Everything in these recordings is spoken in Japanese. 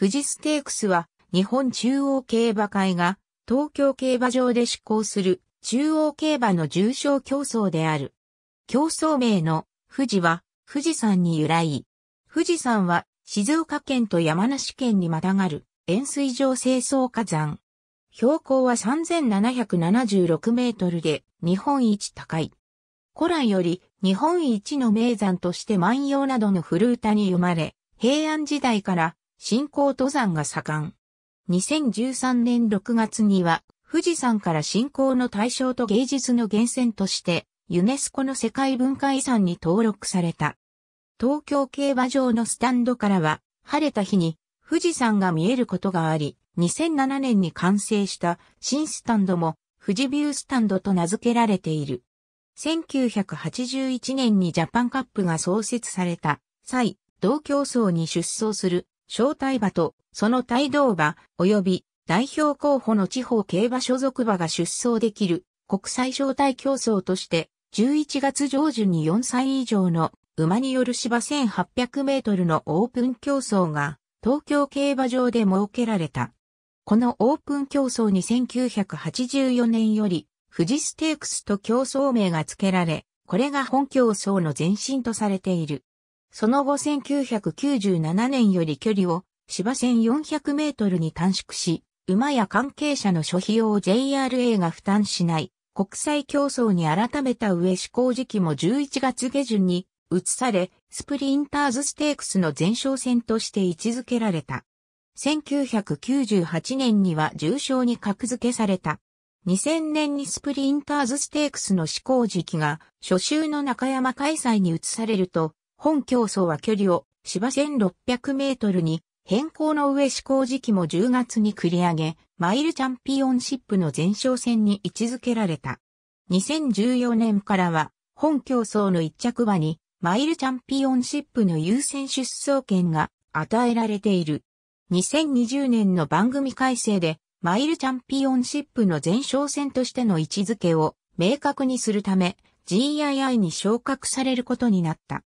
富士ステークスは日本中央競馬会が東京競馬場で施行する中央競馬の重賞競争である。競争名の富士は富士山に由来。富士山は静岡県と山梨県にまたがる円錐状清掃火山。標高は3776メートルで日本一高い。古来より日本一の名山として万葉などの古歌に生まれ、平安時代から信仰登山が盛ん。2013年6月には、富士山から信仰の対象と芸術の源泉として、ユネスコの世界文化遺産に登録された。東京競馬場のスタンドからは、晴れた日に富士山が見えることがあり、2007年に完成した新スタンドも富士ビュースタンドと名付けられている。1981年にジャパンカップが創設された際、同競争に出走する招待馬とその帯同馬及び代表候補の地方競馬所属馬が出走できる国際招待競争として11月上旬に4歳以上の馬による芝1800メートルのオープン競争が東京競馬場で設けられた。このオープン競争に1984年より富士ステークスと競争名が付けられ、これが本競争の前身とされている。その後1997年より距離を芝1 400メートルに短縮し、馬や関係者の諸費用を JRA が負担しない国際競争に改めた上施行時期も11月下旬に移され、スプリンターズステークスの前哨戦として位置づけられた。1998年には重賞に格付けされた。2000年にスプリンターズステークスの施行時期が初週の中山開催に移されると、本競争は距離を芝1600メートルに変更の上試行時期も10月に繰り上げ、マイルチャンピオンシップの前哨戦に位置づけられた。2014年からは、本競争の一着馬に、マイルチャンピオンシップの優先出走権が与えられている。2020年の番組改正で、マイルチャンピオンシップの前哨戦としての位置づけを明確にするため、GII に昇格されることになった。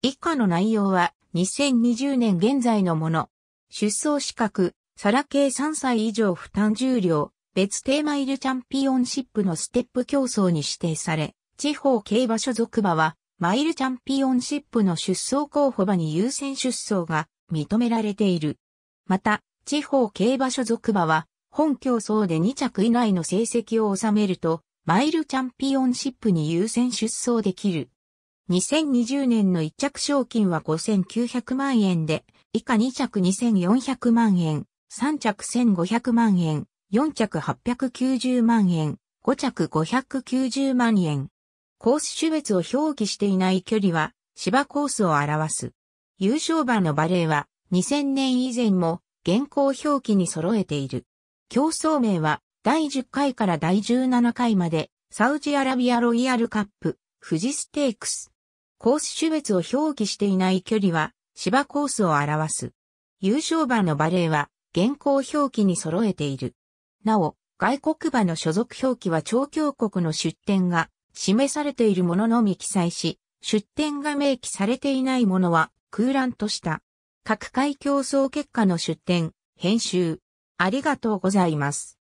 以下の内容は2020年現在のもの。出走資格、サラ系3歳以上負担重量、別テーマイルチャンピオンシップのステップ競争に指定され、地方競馬所属馬は、マイルチャンピオンシップの出走候補馬に優先出走が認められている。また、地方競馬所属馬は、本競争で2着以内の成績を収めると、マイルチャンピオンシップに優先出走できる。2020年の1着賞金は5900万円で、以下2着2400万円、3着1500万円、4着890万円、5着590万円。コース種別を表記していない距離は芝コースを表す。優勝馬のバレーは2000年以前も現行表記に揃えている。競争名は第10回から第17回までサウジアラビアロイヤルカップ、富士ステークス、コース種別を表記していない距離は芝コースを表す。優勝馬のバレーは現行表記に揃えている。なお、外国馬の所属表記は調教国の出典が示されているもののみ記載し、出典が明記されていないものは空欄とした。各回競争結果の出典、編集。ありがとうございます。